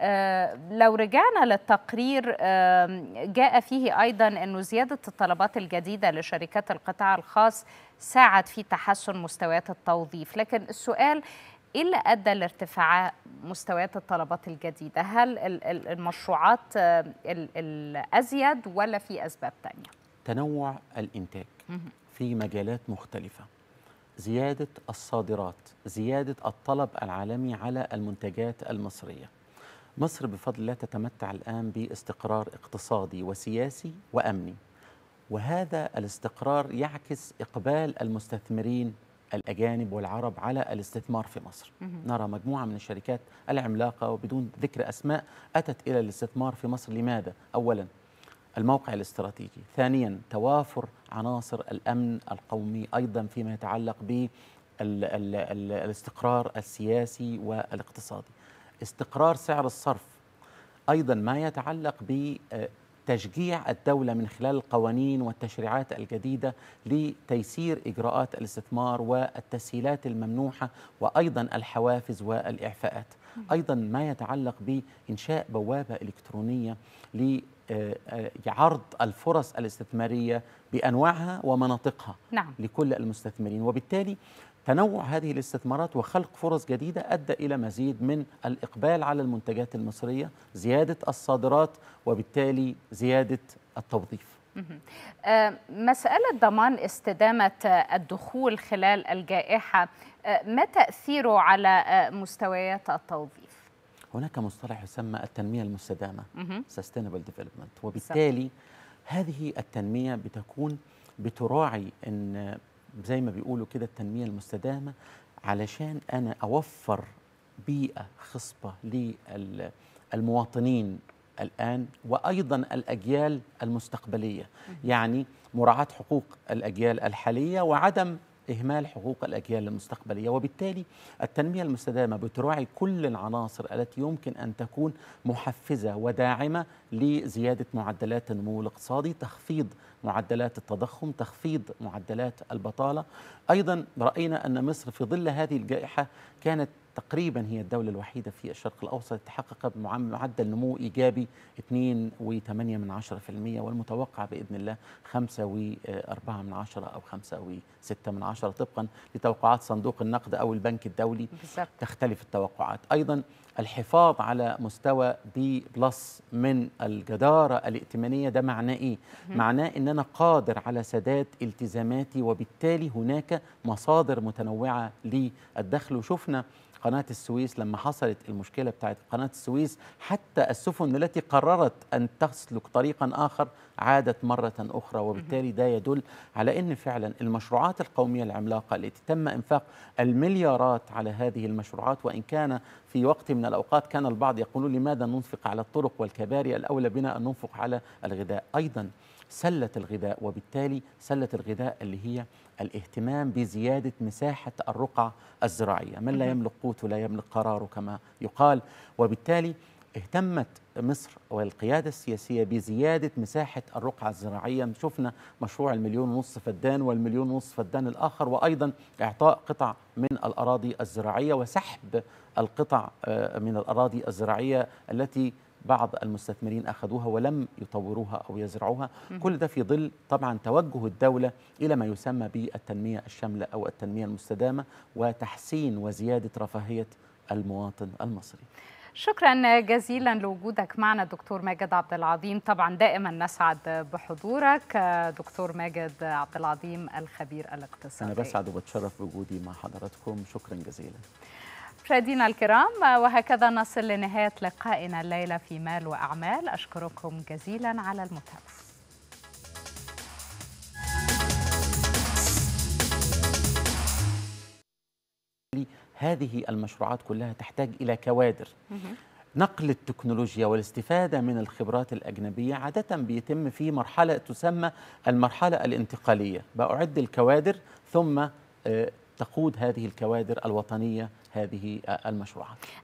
آه، لو رجعنا للتقرير جاء فيه أيضا أن زيادة الطلبات الجديدة لشركات القطاع الخاص ساعد في تحسن مستويات التوظيف لكن السؤال ايه اللي ادى لارتفاع مستويات الطلبات الجديده؟ هل المشروعات الازيد ولا في اسباب ثانيه؟ تنوع الانتاج في مجالات مختلفه. زياده الصادرات، زياده الطلب العالمي على المنتجات المصريه. مصر بفضل الله تتمتع الآن باستقرار اقتصادي وسياسي وأمني وهذا الاستقرار يعكس إقبال المستثمرين الأجانب والعرب على الاستثمار في مصر نرى مجموعة من الشركات العملاقة وبدون ذكر أسماء أتت إلى الاستثمار في مصر لماذا؟ أولا الموقع الاستراتيجي ثانيا توافر عناصر الأمن القومي أيضا فيما يتعلق بالاستقرار السياسي والاقتصادي استقرار سعر الصرف ايضا ما يتعلق بتشجيع الدوله من خلال القوانين والتشريعات الجديده لتيسير اجراءات الاستثمار والتسهيلات الممنوحه وايضا الحوافز والاعفاءات ايضا ما يتعلق بانشاء بوابه الكترونيه لعرض آه، آه، الفرص الاستثماريه بانواعها ومناطقها نعم. لكل المستثمرين وبالتالي تنوع هذه الاستثمارات وخلق فرص جديدة أدى إلى مزيد من الإقبال على المنتجات المصرية زيادة الصادرات وبالتالي زيادة التوظيف آه، مسألة ضمان استدامة آه، الدخول خلال الجائحة آه، ما تأثيره على مستويات التوظيف؟ هناك مصطلح يسمى التنمية المستدامة Sustainable Development وبالتالي هذه التنمية بتكون بتراعي أن زي ما بيقولوا كده التنمية المستدامة علشان أنا أوفر بيئة خصبة للمواطنين الآن وأيضا الأجيال المستقبلية يعني مراعاة حقوق الأجيال الحالية وعدم إهمال حقوق الأجيال المستقبلية وبالتالي التنمية المستدامة بتراعي كل العناصر التي يمكن أن تكون محفزة وداعمة لزيادة معدلات النمو الاقتصادي تخفيض معدلات التضخم تخفيض معدلات البطالة أيضا رأينا أن مصر في ظل هذه الجائحة كانت تقريبا هي الدولة الوحيدة في الشرق الأوسط تحقق معدل نمو إيجابي 2.8% والمتوقع بإذن الله 5.4 أو 5.6 طبقا لتوقعات صندوق النقد أو البنك الدولي بالزبط. تختلف التوقعات أيضا الحفاظ على مستوى بي بلس من الجدارة الائتمانية ده معناه إيه؟ معناه إن أنا قادر على سداد التزاماتي وبالتالي هناك مصادر متنوعة للدخل وشفنا قناة السويس لما حصلت المشكلة بتاعت قناة السويس حتى السفن التي قررت أن تسلك طريقا آخر عادت مرة أخرى وبالتالي ده يدل على أن فعلا المشروعات القومية العملاقة التي تم إنفاق المليارات على هذه المشروعات وإن كان في وقت من الأوقات كان البعض يقول لماذا ننفق على الطرق والكباري الأولى بنا أن ننفق على الغذاء أيضا سلة الغذاء وبالتالي سلة الغذاء اللي هي الاهتمام بزيادة مساحة الرقعة الزراعية من لا يملك قوته لا يملك قراره كما يقال وبالتالي اهتمت مصر والقيادة السياسية بزيادة مساحة الرقعة الزراعية شفنا مشروع المليون ونص فدان والمليون ونص فدان الآخر وأيضا إعطاء قطع من الأراضي الزراعية وسحب القطع آه، من الأراضي الزراعية التي بعض المستثمرين أخذوها ولم يطوروها أو يزرعوها كل ده في ظل طبعا توجه الدولة إلى ما يسمى بالتنمية الشاملة أو التنمية المستدامة وتحسين وزيادة رفاهية المواطن المصري شكرا جزيلا لوجودك معنا دكتور ماجد عبد العظيم طبعا دائما نسعد بحضورك دكتور ماجد عبد العظيم الخبير الاقتصادي انا بسعد وبتشرف بوجودي مع حضراتكم شكرا جزيلا مشاهدينا الكرام وهكذا نصل لنهايه لقائنا الليله في مال واعمال اشكركم جزيلا على المتابعه هذه المشروعات كلها تحتاج إلى كوادر نقل التكنولوجيا والاستفادة من الخبرات الأجنبية عادة بيتم في مرحلة تسمى المرحلة الانتقالية بأعد الكوادر ثم آه، تقود هذه الكوادر الوطنية هذه آه، المشروعات